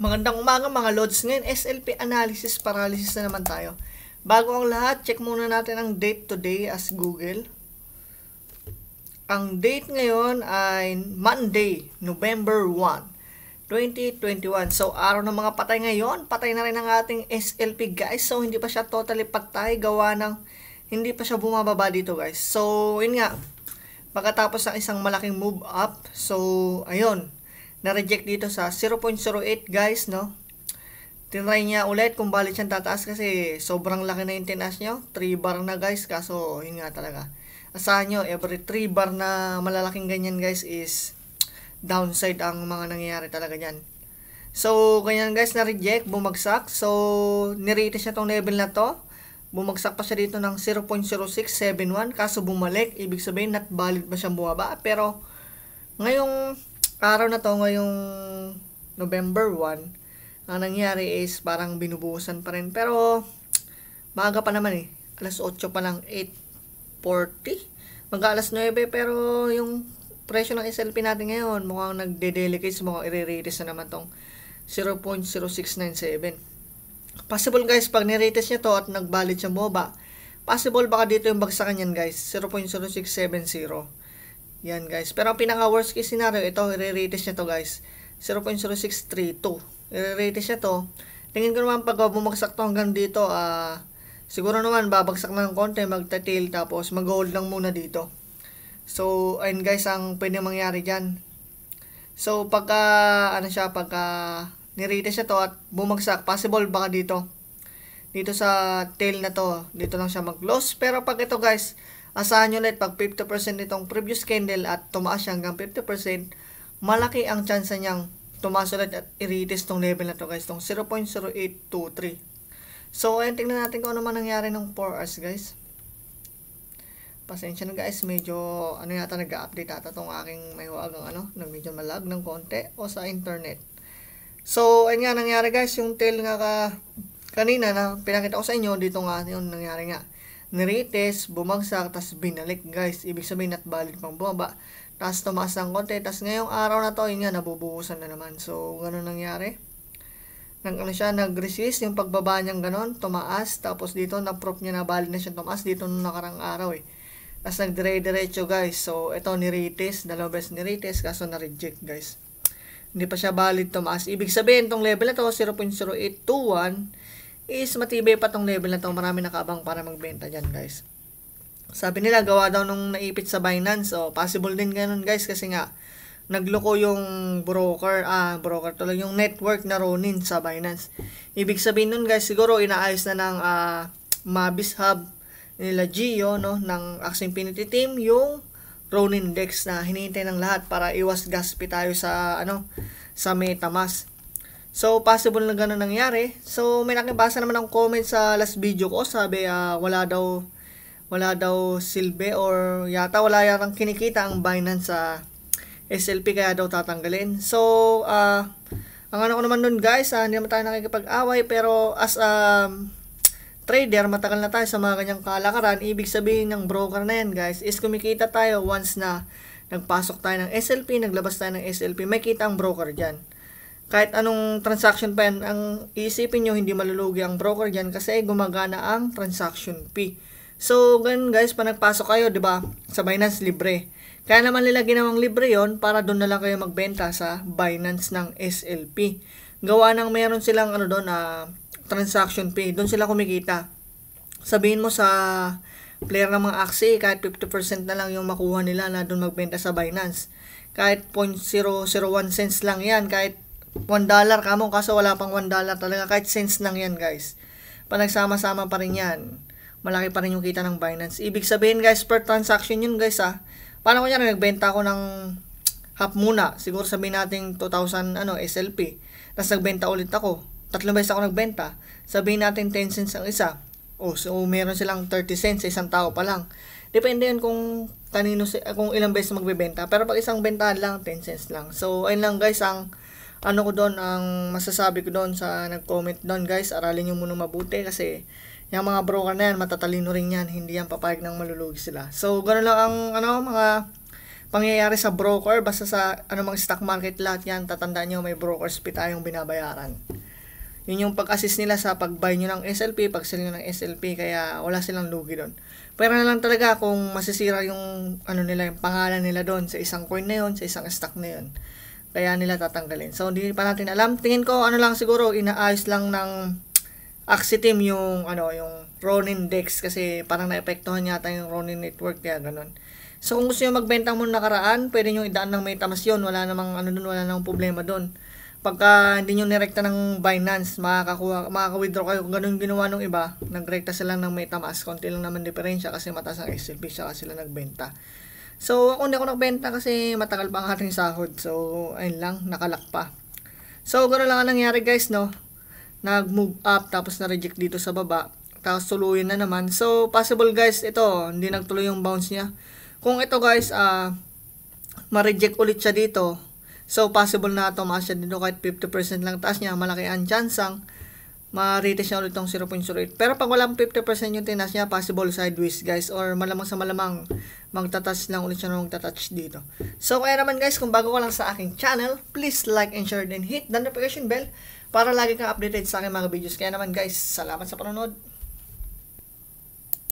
Magandang umaga mga lords. Ngayon, SLP analysis paralysis na naman tayo. Bago ang lahat, check muna natin ang date today as Google. Ang date ngayon ay Monday, November 1, 2021. So, araw ng mga patay ngayon. Patay na rin ang ating SLP guys. So, hindi pa siya totally patay. Gawa ng hindi pa siya bumababa dito guys. So, yun nga. Pagkatapos ng isang malaking move up. So, ayun na-reject dito sa 0.08 guys, no? Tinry niya ulit kung balit siyang tataas kasi sobrang laki na yung tinas nyo. 3 bar na guys, kaso yun nga talaga. Asahan nyo, every 3 bar na malalaking ganyan guys is downside ang mga nangyayari talaga dyan. So, ganyan guys, na-reject, bumagsak. So, nirate siya tong level na to. Bumagsak pa siya dito ng 0.0671 kaso bumalik. Ibig sabihin not valid ba siyang bumaba. Pero ngayong araw na to ngayong November 1, ang nangyari is parang binubuhusan pa rin. Pero, maaga pa naman eh. Alas 8 pa lang, 8.40. Mag alas 9 pero yung presyo ng SLP natin ngayon, mukhang nagde-delicate, mukhang i-rerates na naman tong 0.0697. Possible guys, pag nirates niya to at nag nagbalit siya MOBA, possible baka dito yung bagsakan niyan guys, 0.0670. Yan guys. Pero ang pinaka worst case scenario, ito, i-rate niya to guys. 0.0632. I-rate niya to. Tingin ko naman pag bumagsak to hanggang dito, ah, uh, siguro naman babagsak na ng konti, magta-tail tapos mag-hold lang muna dito. So, ayun guys, ang pwede mangyari dyan. So, pagka, ano siya, pagka nirate siya to at bumagsak, possible baka dito dito sa tail na to, dito lang siya mag-close. Pero pag ito guys, Asahan nyo ulit pag 50% nitong previous candle at tumaas siya hanggang 50%, malaki ang chance niyang tumaas ulit at i-retest tong level na to guys, tong 0.0823. So, ayun, tingnan natin kung ano man nangyari ng 4 hours guys. Pasensya na guys, medyo ano yata nag-update ata tong aking may huwagang ano, na medyo malag ng konti o sa internet. So, ayun nga nangyari guys, yung tail nga ka, kanina na pinakita ko sa inyo, dito nga yung nangyari nga niretest, bumagsak, tas binalik guys. Ibig sabihin not valid pang bumaba. Tas tumaas ng konti. Tas ngayong araw na to, yun nga, nabubuhusan na naman. So, ganun nangyari. Nang ano siya, nag-resist yung pagbaba niyang ganun, tumaas. Tapos dito, na-proof niya na valid na siya tumaas dito nung nakarang araw eh. Tapos nagdire-diretso guys. So, ito niretest, dalawang beses niretest, kaso na-reject guys. Hindi pa siya valid tumaas. Ibig sabihin, itong level na to, 0.0821, is matibay pa tong level na to. Marami nakabang para magbenta dyan guys. Sabi nila gawa daw nung naipit sa Binance. So oh, possible din ganun guys kasi nga nagloko yung broker, ah broker tuloy, yung network na Ronin sa Binance. Ibig sabihin nun guys, siguro inaayos na ng uh, Mabis Hub nila Gio no, ng Axie Infinity Team yung Ronin Dex na hinihintay ng lahat para iwas gaspi tayo sa ano sa MetaMask. So, possible na ganun nangyari. So, may nakibasa naman ng comment sa last video ko. Sabi, uh, wala daw wala daw silbi or yata wala yatang kinikita ang Binance sa SLP kaya daw tatanggalin. So, uh, ang ano ko naman nun guys, uh, hindi naman tayo nakikipag-away pero as a um, trader, matagal na tayo sa mga ganyang kalakaran. Ibig sabihin ng broker na yan guys is kumikita tayo once na nagpasok tayo ng SLP, naglabas tayo ng SLP, may kita ang broker dyan kahit anong transaction pa yan, ang isipin nyo, hindi malulugi ang broker dyan kasi gumagana ang transaction fee. So, ganun guys, pa nagpasok kayo, di ba, sa Binance libre. Kaya naman nila ginawang libre yon para doon na lang kayo magbenta sa Binance ng SLP. Gawa nang meron silang ano doon na uh, transaction fee, doon sila kumikita. Sabihin mo sa player ng mga Axie, kahit 50% na lang yung makuha nila na doon magbenta sa Binance. Kahit 0.001 cents lang yan, kahit 1 dollar kamo kaso wala pang 1 dollar talaga kahit cents nang yan guys. Panagsama-sama pa rin yan. Malaki pa rin yung kita ng Binance. Ibig sabihin guys per transaction yun guys ah. Paano kunya nagbenta ako ng half muna. Siguro sabihin natin 2,000 ano SLP. Tapos nagbenta ulit ako. Tatlong beses ako nagbenta. Sabihin natin 10 cents ang isa. Oh, so meron silang 30 cents sa isang tao pa lang. Depende yan kung kanino kung ilang beses magbebenta. Pero pag isang benta lang 10 cents lang. So ayun lang guys ang ano ko doon, ang masasabi ko doon sa nag-comment doon guys, aralin nyo muna mabuti kasi yung mga broker na yan, matatalino rin yan, hindi yan papayag ng malulugi sila. So, ganoon lang ang ano, mga pangyayari sa broker, basta sa anumang stock market lahat yan, tatandaan nyo may brokers fee tayong binabayaran. Yun yung pag-assist nila sa pag-buy nyo ng SLP, pag-sell nyo ng SLP, kaya wala silang lugi doon. Pero na lang talaga kung masisira yung, ano nila, yung pangalan nila doon sa isang coin na yun, sa isang stock na yun. Kaya nila tatanggalin. So, hindi pa natin alam. Tingin ko, ano lang siguro, inaayos lang ng Team yung, ano, yung Ronin Dex kasi parang naepektuhan yata yung Ronin Network kaya ganun. So, kung gusto nyo magbenta mo nakaraan, pwede nyo idaan ng Metamask yun. Wala namang, ano dun, wala namang problema doon. Pagka hindi nyo nirekta ng Binance, makakakuha, makaka-withdraw kayo. Kung ganun ginawa ng iba, nagrekta sila ng Metamask. Konti lang naman diferensya kasi mataas ang SLP, saka sila nagbenta. So, ako hindi ako nagbenta kasi matagal pa ang ating sahod. So, ayun lang, nakalak pa. So, gano'n lang ang nangyari guys, no? Nag-move up, tapos na-reject dito sa baba. Tapos tuluyan na naman. So, possible guys, ito, hindi nagtuloy yung bounce niya. Kung ito guys, ah, uh, ma-reject ulit siya dito. So, possible na tumaas siya dito kahit 50% lang taas niya. Malaki ang chance ang ma-retest niya ulit tong 0.08. Pero pag walang 50% yung tinas niya, possible sideways guys. Or malamang sa malamang, magtatouch lang ulit siya na touch dito. So kaya naman guys, kung bago ka lang sa aking channel, please like and share and hit the notification bell para lagi kang updated sa aking mga videos. Kaya naman guys, salamat sa panonood.